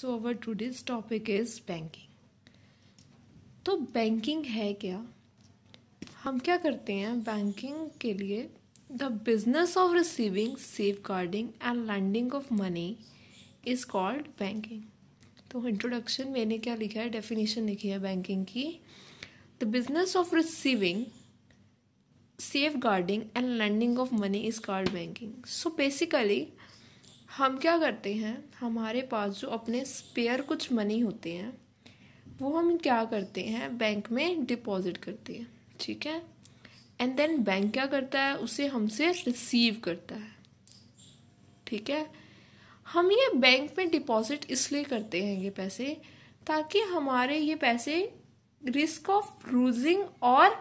So our today's topic is banking तो banking है क्या हम क्या करते हैं बैंकिंग के लिए the business of receiving safeguarding and lending of money is called banking तो इंट्रोडक्शन मैंने क्या लिखा है डेफिनेशन लिखी है बैंकिंग की the business of receiving safeguarding and lending of money is called banking so basically हम क्या करते हैं हमारे पास जो अपने स्पेयर कुछ मनी होते हैं वो हम क्या करते हैं बैंक में डिपॉजिट करते हैं ठीक है एंड देन बैंक क्या करता है उसे हमसे रिसीव करता है ठीक है हम ये बैंक में डिपॉजिट इसलिए करते हैं ये पैसे ताकि हमारे ये पैसे रिस्क ऑफ लूजिंग और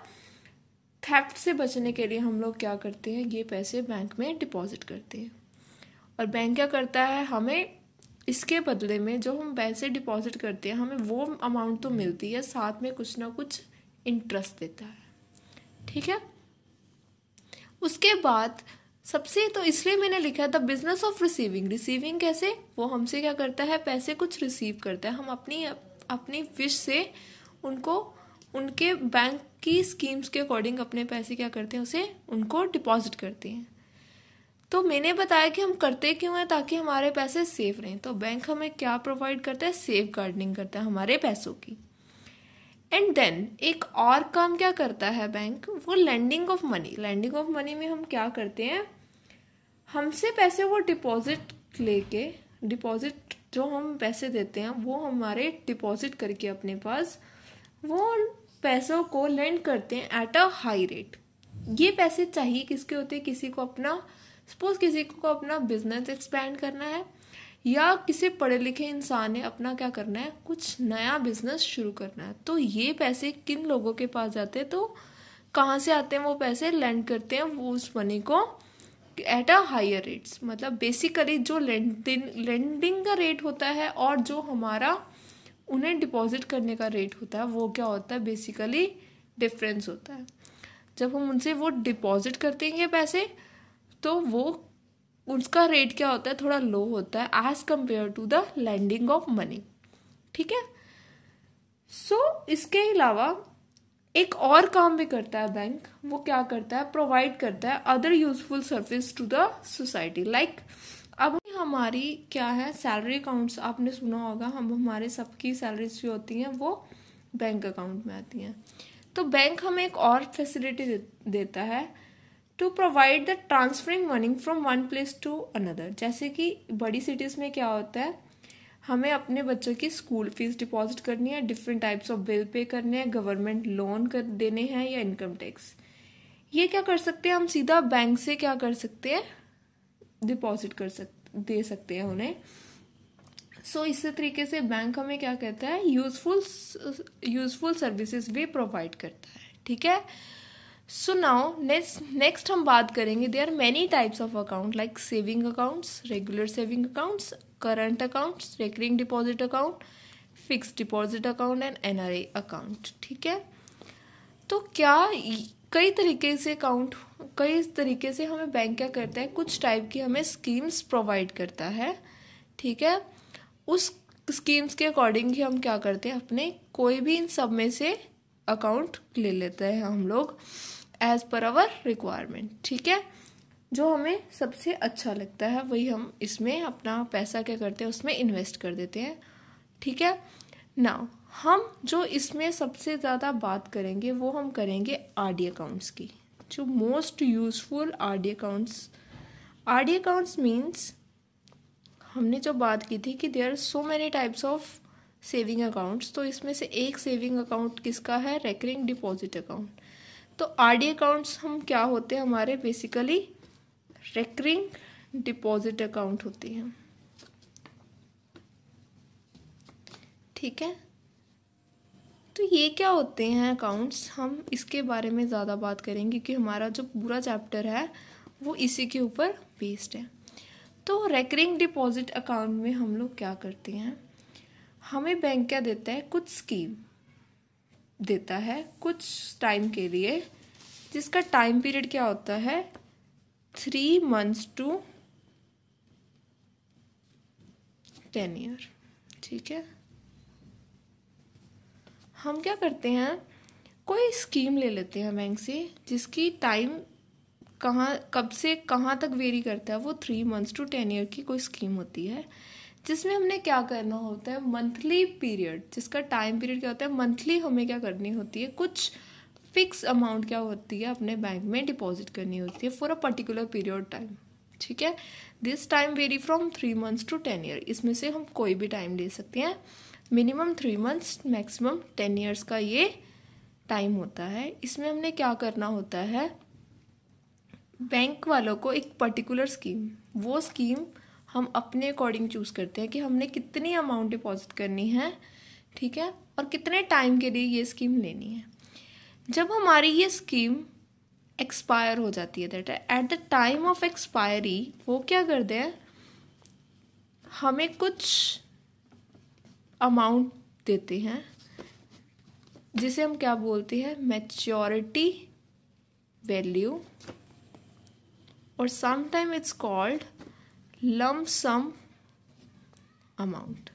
थेफ्ट से बचने के लिए हम लोग क्या करते हैं ये पैसे बैंक में डिपॉजिट करते हैं और बैंक क्या करता है हमें इसके बदले में जो हम पैसे डिपॉजिट करते हैं हमें वो अमाउंट तो मिलती है साथ में कुछ ना कुछ इंटरेस्ट देता है ठीक है उसके बाद सबसे तो इसलिए मैंने लिखा था बिजनेस ऑफ रिसीविंग रिसीविंग कैसे वो हमसे क्या करता है पैसे कुछ रिसीव करता है हम अपनी अपनी विश से उनको उनके बैंक की स्कीम्स के अकॉर्डिंग अपने पैसे क्या करते हैं उसे उनको डिपॉजिट करते हैं तो मैंने बताया कि हम करते क्यों हैं ताकि हमारे पैसे सेफ रहें तो बैंक हमें क्या प्रोवाइड करता है सेफ गार्डनिंग करता है हमारे पैसों की एंड देन एक और काम क्या करता है बैंक वो lending of money lending of money में हम क्या करते हैं हमसे पैसे वो डिपॉजिट लेके डिपॉजिट जो हम पैसे देते हैं वो हमारे डिपॉजिट करके अपने पास वो पैसों को लैंड करते हैं एट अ हाई रेट ये पैसे चाहिए किसके होते हैं किसी को अपना सपोज किसी को अपना बिजनेस एक्सपेंड करना है या किसी पढ़े लिखे इंसान ने अपना क्या करना है कुछ नया बिजनेस शुरू करना है तो ये पैसे किन लोगों के पास जाते हैं तो कहाँ से आते हैं वो पैसे लैंड करते हैं वो उस मनी को एट अ हायर रेट्स मतलब बेसिकली जो लेंडिंग लेंडिंग का रेट होता है और जो हमारा उन्हें डिपॉजिट करने का रेट होता है वो क्या होता है बेसिकली डिफरेंस होता है जब हम उनसे वो डिपॉजिट करते हैं ये पैसे तो वो उसका रेट क्या होता है थोड़ा लो होता है as compared to the lending of money ठीक है सो so, इसके अलावा एक और काम भी करता है बैंक वो क्या करता है प्रोवाइड करता है other useful service to the society like अब हमारी क्या है सैलरी अकाउंट्स आपने सुना होगा हम हमारे सबकी सैलरीज जो होती हैं वो बैंक अकाउंट में आती हैं तो बैंक हमें एक और फैसिलिटी दे, देता है to provide the transferring money from one place to another जैसे कि बड़ी सिटीज़ में क्या होता है हमें अपने बच्चों की स्कूल फीस डिपॉजिट करनी है different types of bill pay करने हैं गवर्नमेंट लोन कर देने हैं या इनकम टैक्स ये क्या कर सकते हैं हम सीधा बैंक से क्या कर सकते हैं डिपॉजिट कर सक दे सकते हैं उन्हें सो so, इस तरीके से बैंक हमें क्या कहता है यूजफुल यूजफुल सर्विसेज भी प्रोवाइड करता है ठीक है सो नाउ नेक्स्ट नेक्स्ट हम बात करेंगे they are many types of account like saving accounts regular saving accounts current accounts recurring deposit account fix deposit account and N R I account ठीक है तो क्या कई तरीके से अकाउंट कई तरीके से हमें बैंक क्या करता है कुछ टाइप की हमें स्कीम्स प्रोवाइड करता है ठीक है उस स्कीम्स के अकॉर्डिंग ही हम क्या करते हैं अपने कोई भी इन सब में से अकाउंट ले लेते हैं हम लोग एज पर आवर रिक्वायरमेंट ठीक है जो हमें सबसे अच्छा लगता है वही हम इसमें अपना पैसा क्या करते हैं उसमें इन्वेस्ट कर देते हैं ठीक है ना हम जो इसमें सबसे ज़्यादा बात करेंगे वो हम करेंगे आर डी अकाउंट्स की जो most useful R D accounts R D accounts means हमने जो बात की थी कि there are so many types of saving accounts तो इसमें से एक सेविंग अकाउंट किसका है रेकरिंग डिपॉजिट अकाउंट तो आर डी अकाउंट्स हम क्या होते हैं हमारे बेसिकली रेकरिंग डिपॉजिट अकाउंट होती हैं ठीक है तो ये क्या होते हैं अकाउंट्स हम इसके बारे में ज़्यादा बात करेंगे क्योंकि हमारा जो पूरा चैप्टर है वो इसी के ऊपर बेस्ड है तो रेकरिंग डिपॉजिट अकाउंट में हम लोग क्या करते हैं हमें बैंक क्या देता है कुछ स्कीम देता है कुछ टाइम के लिए जिसका टाइम पीरियड क्या होता है three months to ten year ठीक है हम क्या करते हैं कोई स्कीम ले लेते हैं बैंक से जिसकी टाइम कहाँ कब से कहाँ तक वेरी करता है वो three months to ten year की कोई स्कीम होती है जिसमें हमने क्या करना होता है मंथली पीरियड जिसका टाइम पीरियड क्या होता है मंथली हमें क्या करनी होती है कुछ फिक्स अमाउंट क्या होती है अपने बैंक में डिपॉजिट करनी होती है for a particular period time ठीक है this time vary from three months to ten year इसमें से हम कोई भी टाइम ले सकते हैं minimum three months maximum ten years का ये टाइम होता है इसमें हमने क्या करना होता है बैंक वालों को एक पर्टिकुलर स्कीम वो स्कीम हम अपने अकॉर्डिंग चूज़ करते हैं कि हमने कितनी अमाउंट डिपॉजिट करनी है ठीक है और कितने टाइम के लिए ये स्कीम लेनी है जब हमारी ये स्कीम एक्सपायर हो जाती है that at the time of expiry वो क्या करते हैं हमें कुछ अमाउंट देते हैं जिसे हम क्या बोलते हैं मैच्योरिटी वैल्यू और sometime it's called lump sum amount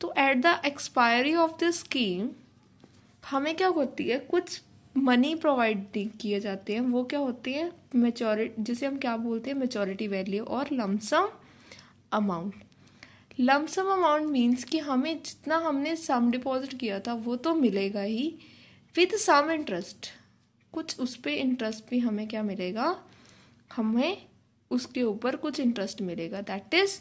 तो at the expiry of this scheme हमें क्या होती है कुछ मनी प्रोवाइड किए जाते हैं वो क्या होते हैं मेचोरिटी जिसे हम क्या बोलते हैं मेचोरिटी वैल्यू और lump sum amount lump sum amount means कि हमें जितना हमने सम डिपॉजिट किया था वो तो मिलेगा ही विद सम इंटरेस्ट कुछ उस पर इंटरेस्ट भी हमें क्या मिलेगा हमें उसके ऊपर कुछ इंटरेस्ट मिलेगा दैट इज़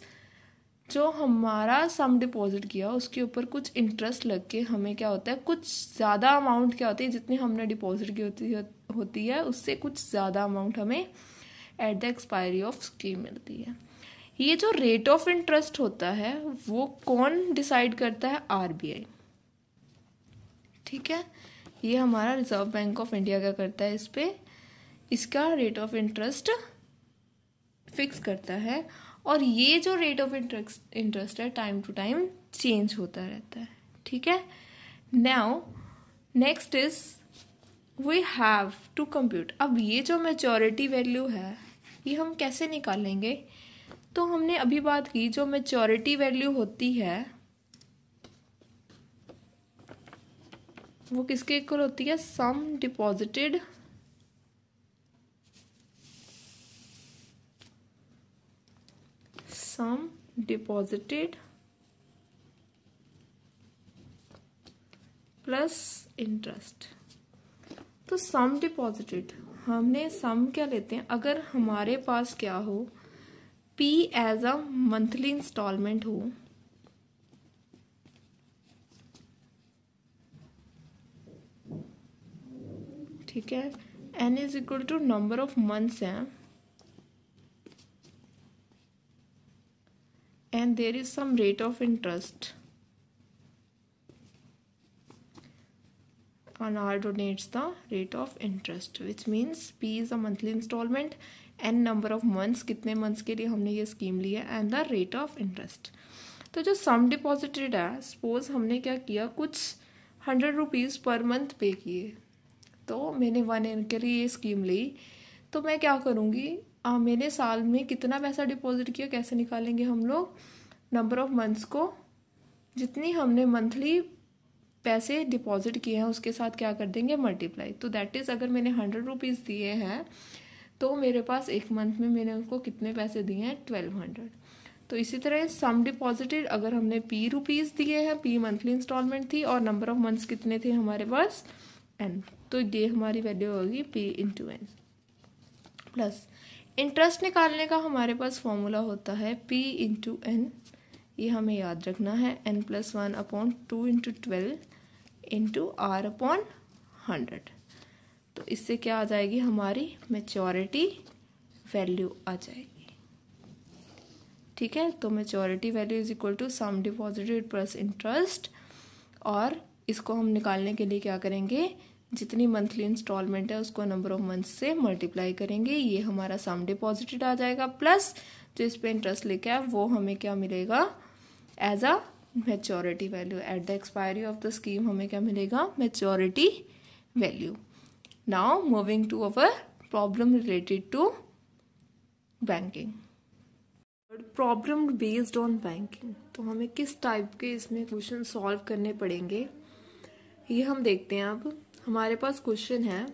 जो हमारा सम डिपॉजिट किया उसके ऊपर कुछ इंटरेस्ट लग के हमें क्या होता है कुछ ज़्यादा अमाउंट क्या होती है जितनी हमने डिपॉजिट की होती होती है उससे कुछ ज़्यादा अमाउंट हमें at the expiry of scheme मिलती है ये जो रेट ऑफ इंटरेस्ट होता है वो कौन डिसाइड करता है आर ठीक है ये हमारा रिजर्व बैंक ऑफ इंडिया क्या करता है इस पर इसका रेट ऑफ इंटरेस्ट फिक्स करता है और ये जो रेट ऑफ इंटरेस्ट इंटरेस्ट है टाइम टू टाइम चेंज होता रहता है ठीक है now next is we have to compute अब ये जो मेचोरिटी वैल्यू है ये हम कैसे निकालेंगे तो हमने अभी बात की जो मेचोरिटी वैल्यू होती है वो किसके इक्वल होती है sum deposited sum deposited plus interest तो सम डिपॉजिटेड हमने सम क्या लेते हैं अगर हमारे पास क्या हो P as a monthly instalment हो ठीक है N is equal to number of months हैं and there is some rate of interest on R denotes the rate of interest which means P is a monthly installment N number of months कितने months के लिए हमने ये scheme ली है and the rate of interest तो जो सम deposited है सपोज हमने क्या किया कुछ हंड्रेड रुपीज़ पर मंथ पे किए तो मैंने वन ईयर के लिए ये स्कीम ली तो मैं क्या करूँगी आ, मेरे साल में कितना पैसा डिपॉजिट किया कैसे निकालेंगे हम लोग नंबर ऑफ मंथ्स को जितनी हमने मंथली पैसे डिपॉजिट किए हैं उसके साथ क्या कर देंगे मल्टीप्लाई तो दैट इज़ अगर मैंने हंड्रेड रुपीज़ दिए हैं तो मेरे पास एक मंथ में मैंने उनको कितने पैसे दिए हैं ट्वेल्व हंड्रेड तो इसी तरह सम डिपॉजिटेड अगर हमने पी रुपीज़ दिए हैं पी मंथली इंस्टॉलमेंट थी और नंबर ऑफ मंथ्स कितने थे हमारे पास एन तो ये हमारी वैल्यू होगी P into N plus interest निकालने का हमारे पास फॉर्मूला होता है पी इंटू एन ये हमें याद रखना है N plus one upon two into twelve into are upon hundred तो इससे क्या आ जाएगी हमारी मेचोरिटी वैल्यू आ जाएगी ठीक है तो maturity value is equal to sum deposited plus interest और इसको हम निकालने के लिए क्या करेंगे जितनी मंथली इंस्टॉलमेंट है उसको नंबर ऑफ मंथ से मल्टीप्लाई करेंगे ये हमारा सम डिपॉजिटेड आ जाएगा प्लस जो इस पर इंटरेस्ट लिखा है वो हमें क्या मिलेगा as a maturity value at the expiry of the scheme हमें क्या मिलेगा maturity value now moving to our problem related to banking problem based on banking तो हमें किस टाइप के इसमें क्वेश्चन सॉल्व करने पड़ेंगे ये हम देखते हैं अब हमारे पास क्वेश्चन है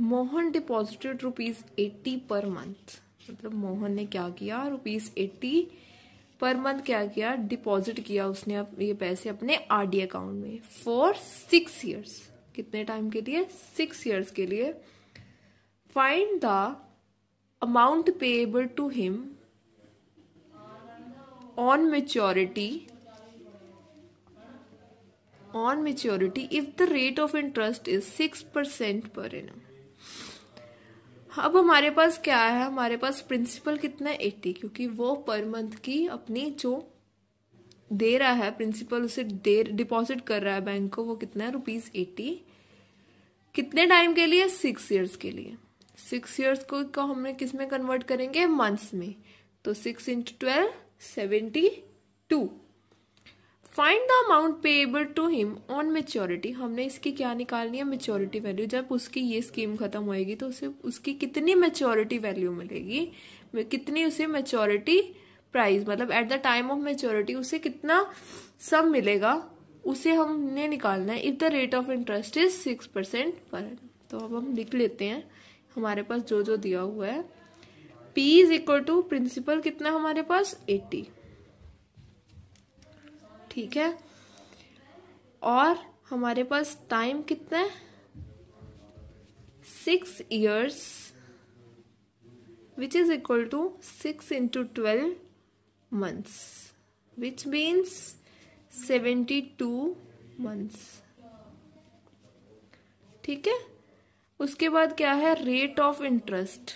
Mohan deposited rupees eighty per month मतलब मोहन ने क्या किया रुपीज एट्टी पर मंथ क्या किया डिपॉजिट किया उसने ये पैसे अपने आरडी अकाउंट में फॉर सिक्स ईयर्स कितने टाइम के लिए सिक्स ईयर्स के लिए find the amount payable to him on maturity on maturity if the rate of interest is 6% per annum अब हमारे पास क्या है हमारे पास प्रिंसिपल कितना है एट्टी क्योंकि वो पर मंथ की अपनी जो दे रहा है प्रिंसिपल उसे दे डिपॉजिट कर रहा है बैंक को वो कितना है रुपीज एट्टी कितने टाइम के लिए सिक्स इयर्स के लिए सिक्स इयर्स को, को हमने किस में कन्वर्ट करेंगे मंथ्स में तो six into twelve seventy two find the amount payable to him on maturity हमने इसकी क्या निकालनी है मेच्योरिटी वैल्यू जब उसकी ये स्कीम खत्म होएगी तो उसे उसकी कितनी मेच्योरिटी वैल्यू मिलेगी कितनी उसे मेच्योरिटी प्राइस मतलब at the time of maturity उसे कितना सब मिलेगा उसे हमने निकालना है if the rate of interest is six percent per तो अब हम लिख लेते हैं हमारे पास जो जो दिया हुआ है P is equal to principal कितना हमारे पास एट्टी ठीक है और हमारे पास टाइम कितना है six years is equal to six into twelve months which means seventy two months ठीक है उसके बाद क्या है rate of interest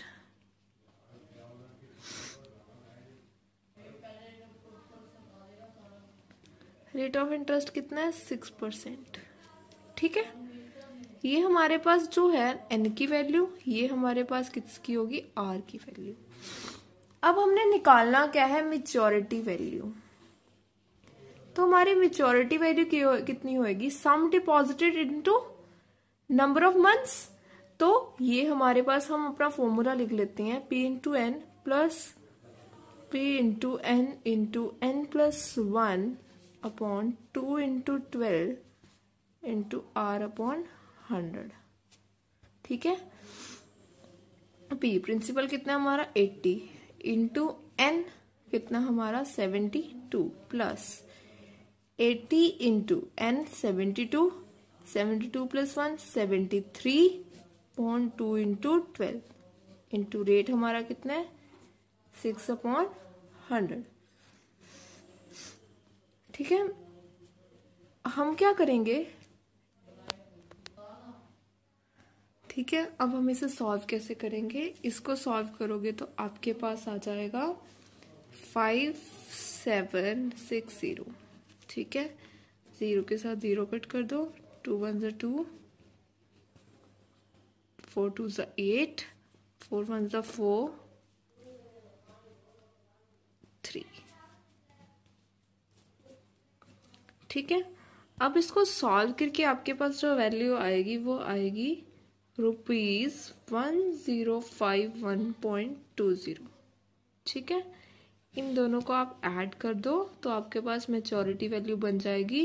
rate of interest कितना है सिक्स परसेंट ठीक है ये हमारे पास जो है एन की वैल्यू ये हमारे पास किसकी होगी आर की वैल्यू अब हमने निकालना क्या है मेचोरिटी वैल्यू तो हमारी मेचोरिटी वैल्यू हो, कितनी होगी sum deposited into number of months तो ये हमारे पास हम अपना फॉर्मूला लिख लेते हैं P into N plus P into N into N plus one upon two into twelve into are upon hundred ठीक है पी प्रिंसिपल कितना हमारा एट्टी इंटू एन कितना हमारा seventy two plus eighty into N seventy two seventy two plus one seventy three upon two into twelve into rate हमारा कितना है six upon hundred ठीक है हम क्या करेंगे ठीक है अब हम इसे सॉल्व कैसे करेंगे इसको सॉल्व करोगे तो आपके पास आ जाएगा फाइव सेवन सिक्स ज़ीरो ठीक है ज़ीरो के साथ ज़ीरो कट कर दो टू वन ज़ा टू फोर टू ज़ा एट फोर वन ज़ा फोर ठीक है अब इसको सॉल्व करके आपके पास जो वैल्यू आएगी वो आएगी rupees one zero five one point two zero ठीक है इन दोनों को आप ऐड कर दो तो आपके पास मेचोरिटी वैल्यू बन जाएगी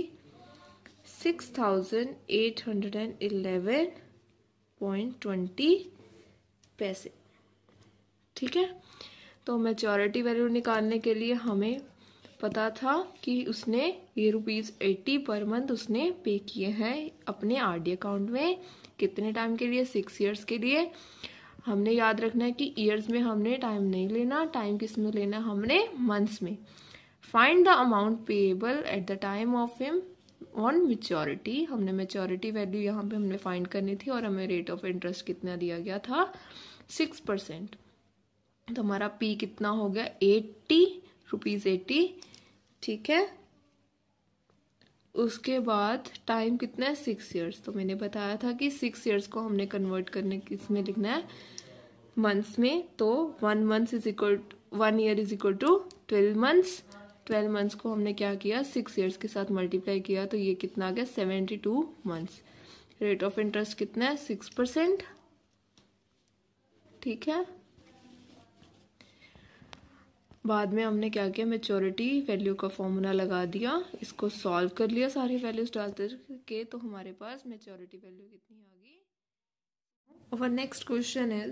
six thousand eight hundred and eleven point twenty पैसे ठीक है तो मेचोरिटी वैल्यू निकालने के लिए हमें पता था कि उसने ये रुपीज़ एट्टी पर मंथ उसने पे किए हैं अपने आर डी अकाउंट में कितने टाइम के लिए सिक्स ईयर्स के लिए हमने याद रखना है कि ईयर्स में हमने टाइम नहीं लेना टाइम किस में लेना हमने मंथ्स में find the amount payable at the time of him on maturity हमने मेच्योरिटी वैल्यू यहाँ पे हमने फाइंड करनी थी और हमें रेट ऑफ इंटरेस्ट कितना दिया गया था सिक्स परसेंट तो हमारा पी कितना हो गया एट्टी रुपीज़ एटी ठीक है उसके बाद टाइम कितना है सिक्स ईयर्स तो मैंने बताया था कि सिक्स ईयर्स को हमने कन्वर्ट करने इसमें लिखना है मंथ्स में तो one month is equal one year is equal to twelve months twelve months को हमने क्या किया सिक्स ईयर्स के साथ मल्टीप्लाई किया तो ये कितना आ गया seventy two months rate of interest कितना है सिक्स परसेंट ठीक है बाद में हमने क्या किया मेचोरिटी वैल्यू का फॉर्मूला लगा दिया इसको सॉल्व कर लिया सारी वैल्यूज डालते के तो हमारे पास मेचोरिटी वैल्यू कितनी आ गई और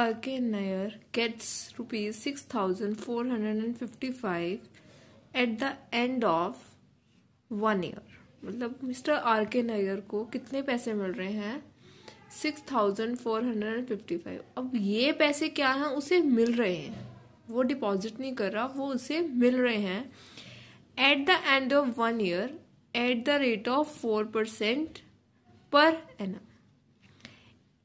Our gets rupees six thousand four hundred and fifty five at the end of one year मतलब मिस्टर आर के नायर को कितने पैसे मिल रहे हैं six thousand four hundred and fifty five अब ये पैसे क्या हैं उसे मिल रहे हैं वो डिपॉजिट नहीं कर रहा वो उसे मिल रहे हैं at the end of one year at the rate of four percent per an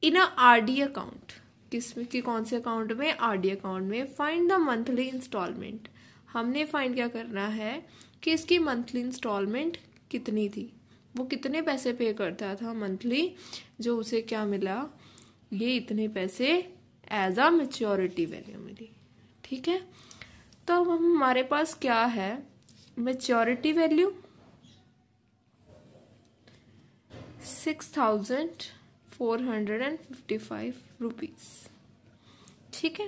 in R D account किस में कि कौन से अकाउंट में आर डी अकाउंट में फाइंड द मंथली इंस्टॉलमेंट हमने फाइंड क्या करना है कि इसकी मंथली इंस्टॉलमेंट कितनी थी वो कितने पैसे पे करता था मंथली जो उसे क्या मिला ये इतने पैसे एज अ मेच्योरिटी वैल्यू मिली ठीक है तो अब हम हमारे पास क्या है maturity value six thousand four hundred and fifty five rupees ठीक है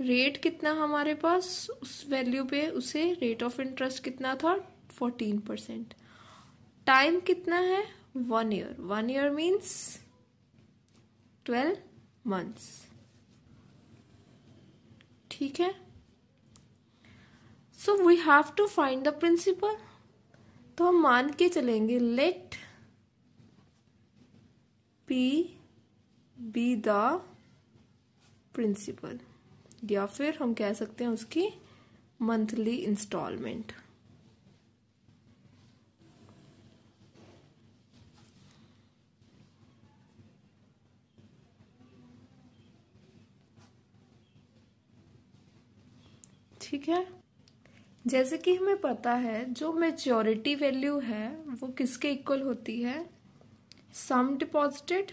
रेट कितना हमारे पास उस वैल्यू पे उसे रेट ऑफ इंटरेस्ट कितना था फोर्टीन परसेंट टाइम कितना है one year one year means twelve months ठीक है so we have to find the principal तो हम मान के चलेंगे let P be the principal या फिर हम कह सकते हैं उसकी मंथली इंस्टॉलमेंट ठीक है जैसे कि हमें पता है जो मेच्योरिटी वैल्यू है वो किसके इक्वल होती है sum deposited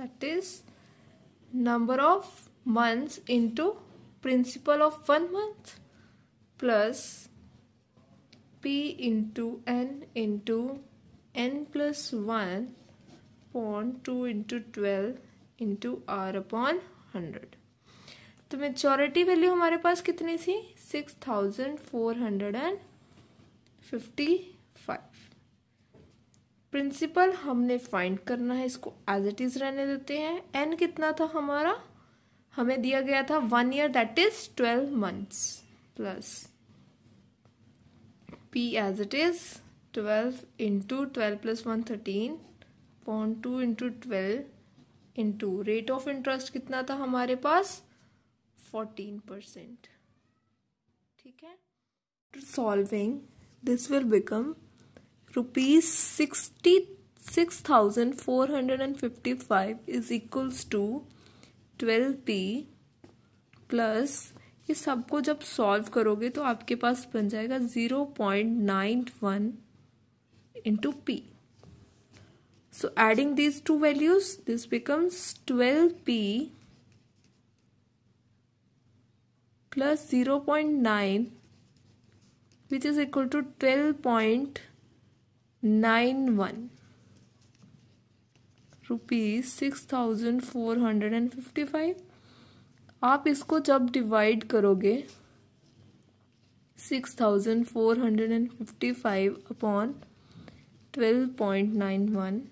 that is number of months into principal of one month plus P into N into N plus one point two into twelve into are upon hundred तो maturity value हमारे पास कितनी थी six thousand four hundred and fifty five principal हमने find करना है इसको as it is रहने देते हैं एन कितना था हमारा हमें दिया गया था one year that is twelve months plus P as it is twelve into twelve plus one thirteen point two into twelve into rate of interest कितना था हमारे पास फोर्टीन परसेंट ठीक है after solving this will become rupees sixty six thousand four hundred and fifty five is equals to twelve P plus ये सबको जब solve करोगे तो आपके पास बन जाएगा zero point nine one into P so adding these two values this becomes twelve P plus zero point nine which is equal to twelve point nine one rupees six thousand four hundred and fifty five आप इसको जब divide करोगे six thousand four hundred and fifty five upon twelve point nine one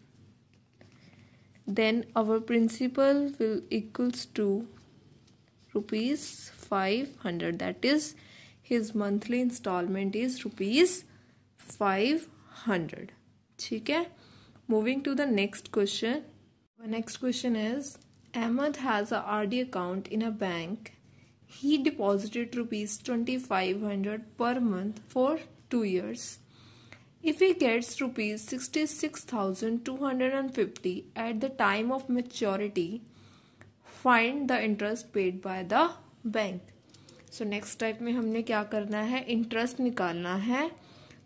then our principal will equals to rupees 500 that is his monthly installment is rupees 500 ठीक moving to the next question the next question is ahmed has a rd account in a bank he deposited rupees 2500 per month for 2 years if he gets rupees 66250 at the time of maturity find the interest paid by the bank so next type में हमने क्या करना है interest निकालना है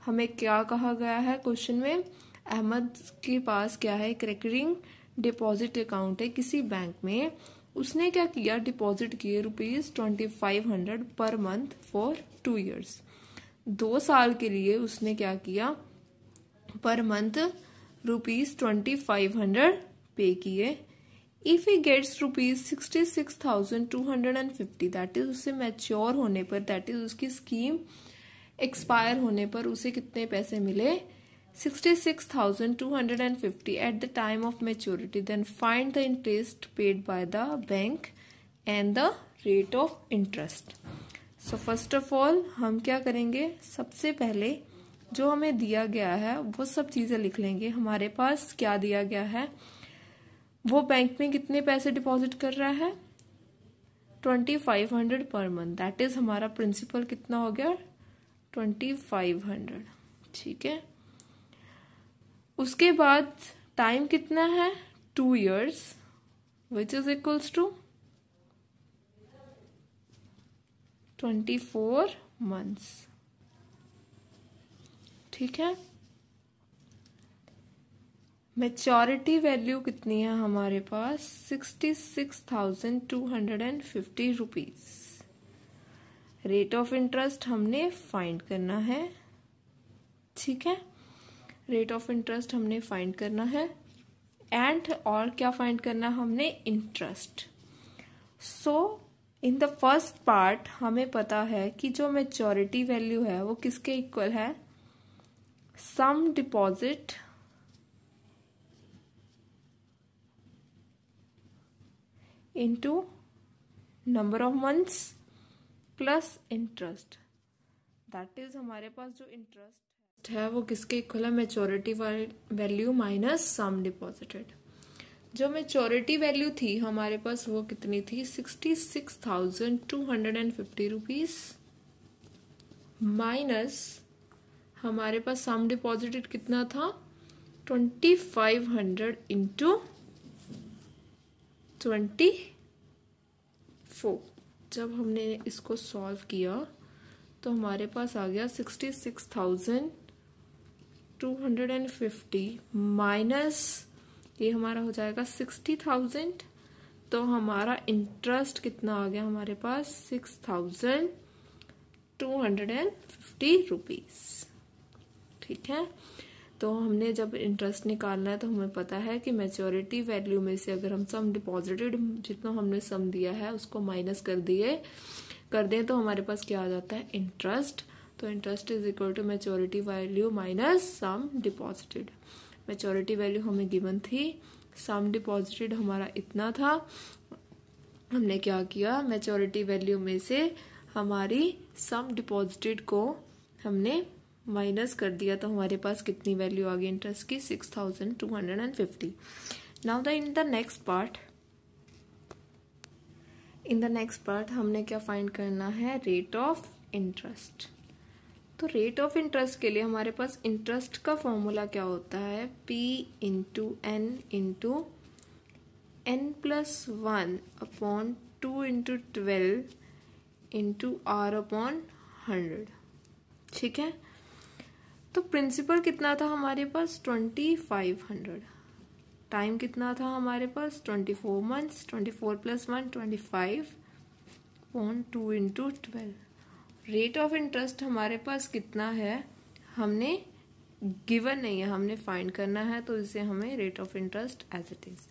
हमें क्या कहा गया है क्वेश्चन में अहमद के पास क्या है एक रेकरिंग डिपॉजिट अकाउंट है किसी बैंक में उसने क्या किया डिपॉजिट किए rupees twenty five hundred per month for two years दो साल के लिए उसने क्या किया per month rupees twenty five hundred pay किए if he gets rupees sixty six thousand two hundred and fifty that is उसे मैच्योर होने पर दैट इज उसकी स्कीम एक्सपायर होने पर उसे कितने पैसे मिले sixty six thousand two hundred and fifty at the time of maturity then find the interest paid by the bank and the rate of interest so first of all हम क्या करेंगे सबसे पहले जो हमें दिया गया है वो सब चीज़ें लिख लेंगे हमारे पास क्या दिया गया है वो बैंक में कितने पैसे डिपॉजिट कर रहा है twenty five hundred per month that is हमारा प्रिंसिपल कितना हो गया ट्वेंटी फाइव हंड्रेड ठीक है उसके बाद टाइम कितना है two years which is equals to twenty four months ठीक है मेचोरिटी वैल्यू कितनी है हमारे पास sixty six thousand two hundred and fifty rupees rate of interest हमने फाइंड करना है ठीक है रेट ऑफ इंटरेस्ट हमने फाइंड करना है एंड और क्या फाइंड करना हमने interest so in the first part हमें पता है कि जो मेचोरिटी वैल्यू है वो किसके इक्वल है sum deposit into number of months plus interest that is हमारे पास जो इंटरेस्ट है वो किसके इक्वल है maturity value minus sum deposited जो मेचोरिटी वैल्यू थी हमारे पास वो कितनी थी sixty six thousand two hundred and fifty rupees minus हमारे पास सम डिपॉजिटेड कितना था twenty five hundred into twenty four जब हमने इसको सॉल्व किया तो हमारे पास आ गया sixty six thousand two hundred and fifty minus ये हमारा हो जाएगा सिक्सटी थाउजेंड तो हमारा इंटरेस्ट कितना आ गया हमारे पास six thousand two hundred and fifty rupees ठीक है तो हमने जब इंटरेस्ट निकालना है तो हमें पता है कि मेच्योरिटी वैल्यू में से अगर हम सम डिपॉजिटेड जितना हमने सम दिया है उसको माइनस कर दिए कर दें तो हमारे पास क्या आ जाता है इंटरेस्ट तो interest is equal to maturity value minus sum deposited maturity value हमें गिवन थी सम डिपॉजिटेड हमारा इतना था हमने क्या किया मेच्योरिटी वैल्यू में से हमारी सम डिपॉजिटेड को हमने माइनस कर दिया तो हमारे पास कितनी वैल्यू आ गई इंटरेस्ट की six thousand two hundred and fifty now the in the next part in the next part हमने क्या फाइंड करना है रेट ऑफ इंटरेस्ट तो रेट ऑफ इंटरेस्ट के लिए हमारे पास इंटरेस्ट का फॉर्मूला क्या होता है P into N into N plus one upon two into twelve into are upon hundred ठीक है तो प्रिंसिपल कितना था हमारे पास ट्वेंटी फाइव हंड्रेड टाइम कितना था हमारे पास twenty four months twenty four plus one twenty five point two into twelve rate of interest हमारे पास कितना है हमने गिवन नहीं है हमने फाइंड करना है तो इसे हमें rate of interest as it is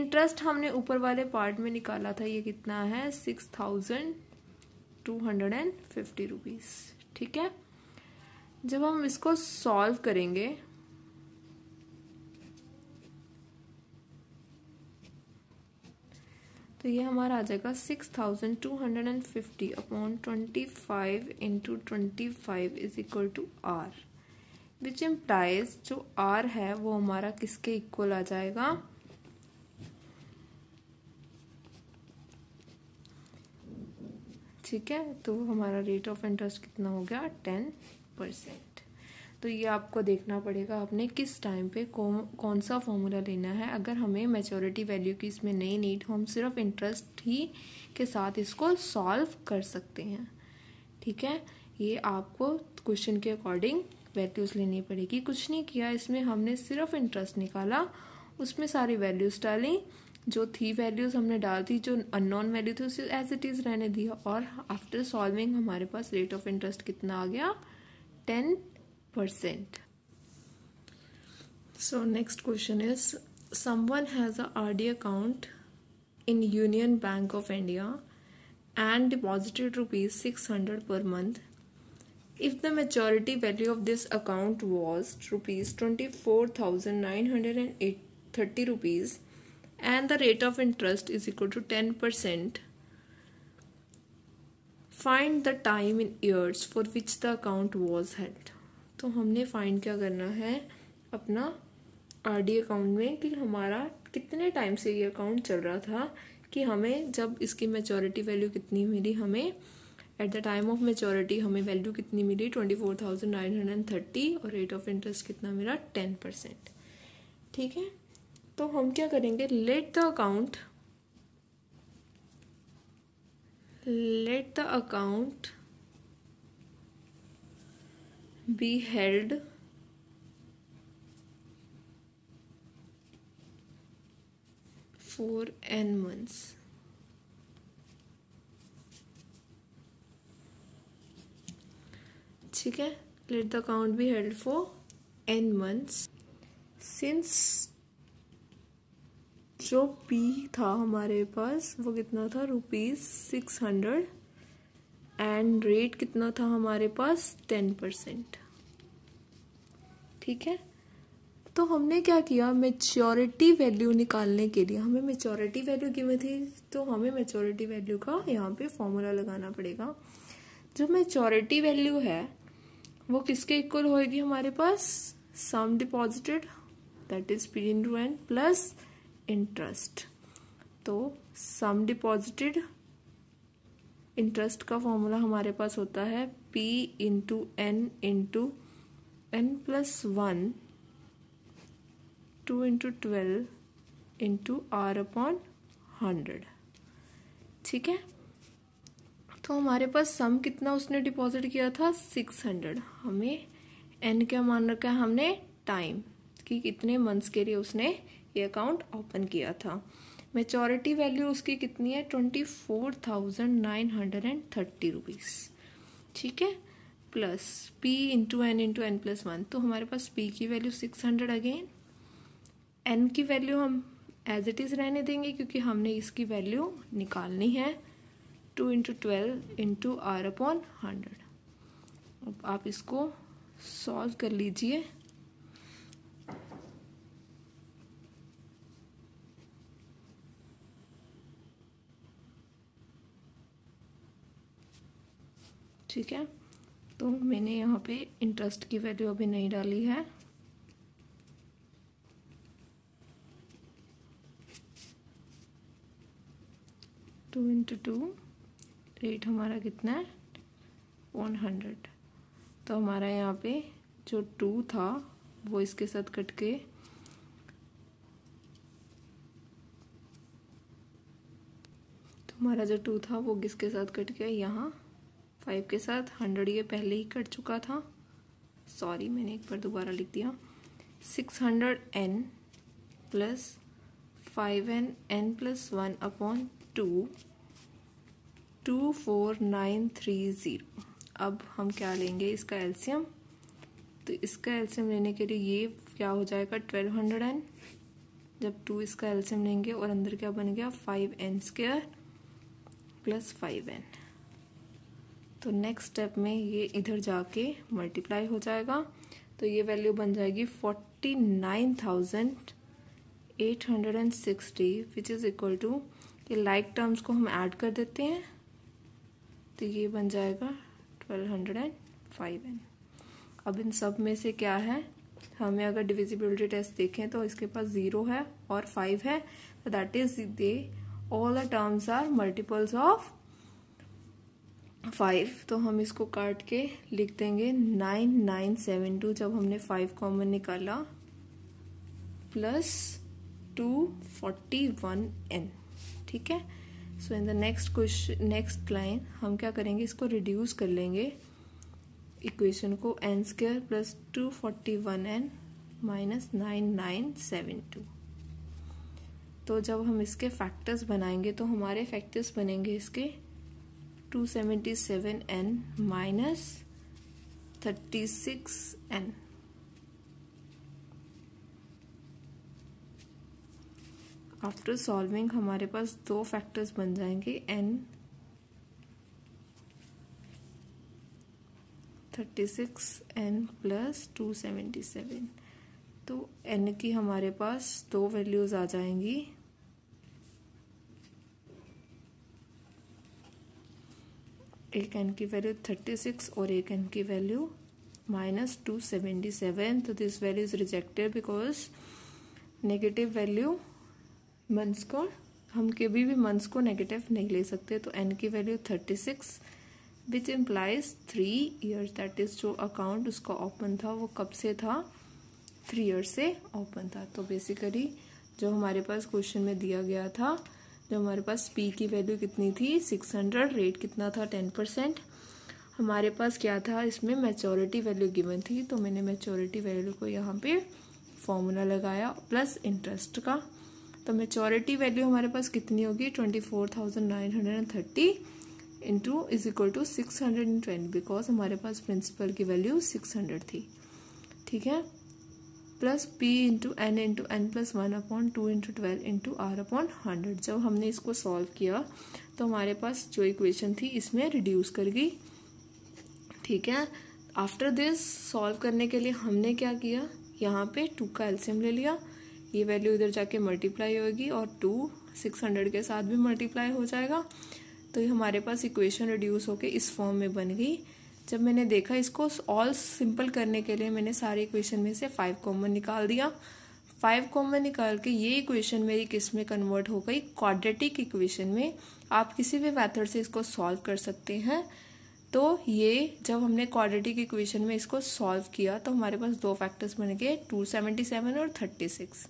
interest हमने ऊपर वाले पार्ट में निकाला था ये कितना है six thousand two hundred and fifty rupees ठीक है जब हम इसको सॉल्व करेंगे तो ये हमारा आ जाएगा six thousand two hundred and fifty upon twenty five into twenty five is equal to r which implies जो आर है वो हमारा किसके इक्वल आ जाएगा ठीक है तो हमारा रेट ऑफ इंटरेस्ट कितना हो गया टेन परसेंट तो ये आपको देखना पड़ेगा आपने किस टाइम पे कौन कौन सा फॉर्मूला लेना है अगर हमें मेचोरिटी वैल्यू की इसमें नहीं नीड हम सिर्फ इंटरेस्ट ही के साथ इसको सॉल्व कर सकते हैं ठीक है ये आपको क्वेश्चन के अकॉर्डिंग वैल्यूज़ लेनी पड़ेगी कुछ नहीं किया इसमें हमने सिर्फ इंटरेस्ट निकाला उसमें सारी वैल्यूज़ डाली जो थी वैल्यूज़ हमने डाल दी जो अननोन वैल्यू थी उसे एज इट इज़ रहने दिया और आफ्टर सॉल्विंग हमारे पास रेट ऑफ इंटरेस्ट कितना आ गया 10%. So next question is someone has a RD account in Union Bank of India and deposited rupees 600 per month if the maturity value of this account was rupees 24930 rupees and the rate of interest is equal to 10% find the time in years for which the account was held तो हमने find क्या करना है अपना are D account में कि हमारा कितने टाइम से ये अकाउंट चल रहा था कि हमें जब इसकी मेचोरिटी वैल्यू कितनी मिली हमें at the time of maturity हमें वैल्यू कितनी मिली twenty four thousand nine hundred thirty और रेट ऑफ इंटरेस्ट कितना मिला टेन परसेंट ठीक है तो हम क्या करेंगे let the account let the account be held for n months ठीक है let the account be held for n months since जो पी था हमारे पास वो कितना था rupees six hundred and rate कितना था हमारे पास टेन परसेंट ठीक है तो हमने क्या किया मेच्योरिटी वैल्यू निकालने के लिए हमें मेच्योरिटी वैल्यू की थी तो हमें मेच्योरिटी वैल्यू का यहाँ पे फॉर्मूला लगाना पड़ेगा जो मेच्योरिटी वैल्यू है वो किसके इक्वल होएगी हमारे पास sum deposited that is P into n plus interest तो सम डिपॉजिटेड इंटरेस्ट का फॉर्मूला हमारे पास होता है P into N into N plus one two into twelve into are upon hundred ठीक है तो हमारे पास सम कितना उसने डिपॉजिट किया था सिक्स हंड्रेड हमें एन क्या मान रखा है हमने टाइम कि कितने मंथ्स के लिए उसने ये अकाउंट ओपन किया था मेचोरिटी वैल्यू उसकी कितनी है twenty four thousand nine hundred and thirty rupees ठीक है plus P into N into N plus one तो हमारे पास पी की value six hundred again n की वैल्यू हम एज इट इज़ रहने देंगे क्योंकि हमने इसकी वैल्यू निकालनी है two into twelve into are upon hundred अब आप इसको सॉल्व कर लीजिए ठीक है तो मैंने यहाँ पे इंटरेस्ट की वैल्यू अभी नहीं डाली है टू इंटू टू रेट हमारा कितना है वन हंड्रेड तो हमारा यहाँ पे जो टू था वो इसके साथ कट के तो हमारा जो टू था वो किसके साथ कट गया यहाँ फाइव के साथ हंड्रेड ये पहले ही कट चुका था सॉरी मैंने एक बार दोबारा लिख दिया six hundred n plus five n n plus one upon two two four nine three zero अब हम क्या लेंगे इसका एल्सियम तो इसका एल्सियम लेने के लिए ये क्या हो जाएगा ट्वेल्व हंड्रेड एन जब टू इसका एल्शियम लेंगे और अंदर क्या बन गया five n square plus five n तो नेक्स्ट स्टेप में ये इधर जाके मल्टीप्लाई हो जाएगा तो ये वैल्यू बन जाएगी forty nine thousand eight hundred and sixty which is equal to ये लाइक टर्म्स को हम ऐड कर देते हैं तो ये बन जाएगा twelve hundred and five n अब इन सब में से क्या है हमें अगर डिविजिबिलिटी टेस्ट देखें तो इसके पास ज़ीरो है और फाइव है that is they all the terms are multiples of five तो हम इसको काट के लिख देंगे नाइन नाइन सेवन टू जब हमने फाइव कॉमन निकाला plus two forty one n ठीक है so in the next question next line हम क्या करेंगे इसको रिड्यूस कर लेंगे इक्वेशन को n square plus two forty one n minus nine nine seven two तो जब हम इसके फैक्टर्स बनाएंगे तो हमारे फैक्टर्स बनेंगे इसके two seventy seven n minus thirty six n after solving हमारे पास दो फैक्टर्स बन जाएंगे n thirty six n plus two seventy seven तो एन की हमारे पास दो वैल्यूज़ आ जाएंगी एक एन की वैल्यू थर्टी सिक्स और एक एन की value minus two seventy seven तो this value is rejected because negative value months को हम कभी भी मंथ्स को नेगेटिव नहीं ले सकते तो एन की value thirty six which implies three years that is जो अकाउंट उसका ओपन था वो कब से था थ्री ईयर से ओपन था तो बेसिकली जो हमारे पास क्वेश्चन में दिया गया था जो तो हमारे पास पी की वैल्यू कितनी थी सिक्स हंड्रेड रेट कितना था टेन परसेंट हमारे पास क्या था इसमें मेचोरिटी वैल्यू गिवन थी तो मैंने मेचोरिटी वैल्यू को यहाँ पे फॉर्मूला लगाया प्लस इंटरेस्ट का तो मेचोरिटी वैल्यू हमारे पास कितनी होगी twenty four thousand nine hundred and thirty into is equal to six hundred and twenty because हमारे पास प्रिंसिपल की वैल्यू सिक्स हंड्रेड थी ठीक है plus P into N into N plus one upon two into twelve into are upon hundred जब हमने इसको solve किया तो हमारे पास जो इक्वेशन थी इसमें रिड्यूस कर गई ठीक है आफ्टर दिस सॉल्व करने के लिए हमने क्या किया यहाँ पे टू का एल्सियम ले लिया ये वैल्यू इधर जाके मल्टीप्लाई होगी और टू सिक्स हंड्रेड के साथ भी मल्टीप्लाई हो जाएगा तो ये हमारे पास इक्वेशन रिड्यूस होके इस फॉर्म में बन गई जब मैंने देखा इसको ऑल सिंपल करने के लिए मैंने सारे इक्वेशन में से फाइव कॉमन निकाल दिया फाइव कॉमन निकाल के ये इक्वेशन मेरी किस में कन्वर्ट हो गई क्वाड्रेटिक इक्वेशन में आप किसी भी मेथड से इसको सॉल्व कर सकते हैं तो ये जब हमने क्वाड्रेटिक इक्वेशन में इसको सॉल्व किया तो हमारे पास दो फैक्टर्स बन गए टू सेवेंटी सेवन और thirty six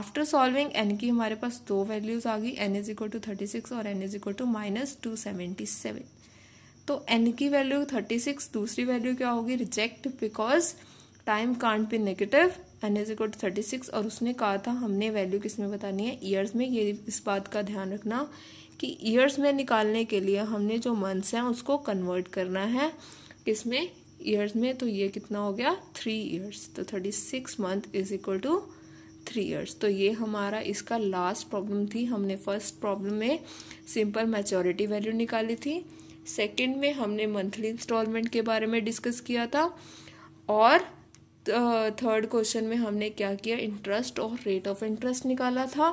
after solving n की हमारे पास दो वैल्यूज आ गई n is equal to thirty six और n is equal to minus two seventy seven तो एन की वैल्यू थर्टी सिक्स दूसरी वैल्यू क्या होगी reject because time can't be negative n is equal to thirty six और उसने कहा था हमने वैल्यू किस में बतानी है ईयर्स में ये इस बात का ध्यान रखना कि ईयर्स में निकालने के लिए हमने जो मंथ्स हैं उसको कन्वर्ट करना है किस में ईयर्स में तो ये कितना हो गया थ्री ईयर्स तो thirty six month is equal to three years तो ये हमारा इसका लास्ट प्रॉब्लम थी हमने फर्स्ट प्रॉब्लम में सिंपल मैच्योरिटी वैल्यू निकाली थी सेकेंड में हमने मंथली इंस्टॉलमेंट के बारे में डिस्कस किया था और थर्ड uh, क्वेश्चन में हमने क्या किया इंटरेस्ट और रेट ऑफ इंटरेस्ट निकाला था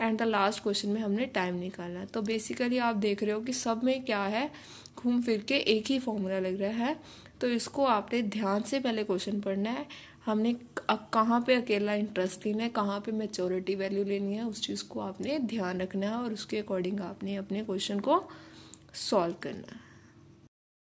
एंड द लास्ट क्वेश्चन में हमने टाइम निकाला तो बेसिकली आप देख रहे हो कि सब में क्या है घूम फिर के एक ही फॉर्मूला लग रहा है तो इसको आपने ध्यान से पहले क्वेश्चन पढ़ना है हमने अब कहाँ पे अकेला इंटरेस्ट लेना है कहाँ पे मेचोरिटी वैल्यू लेनी है उस चीज़ को आपने ध्यान रखना है और उसके अकॉर्डिंग आपने अपने क्वेश्चन को सॉल्व करना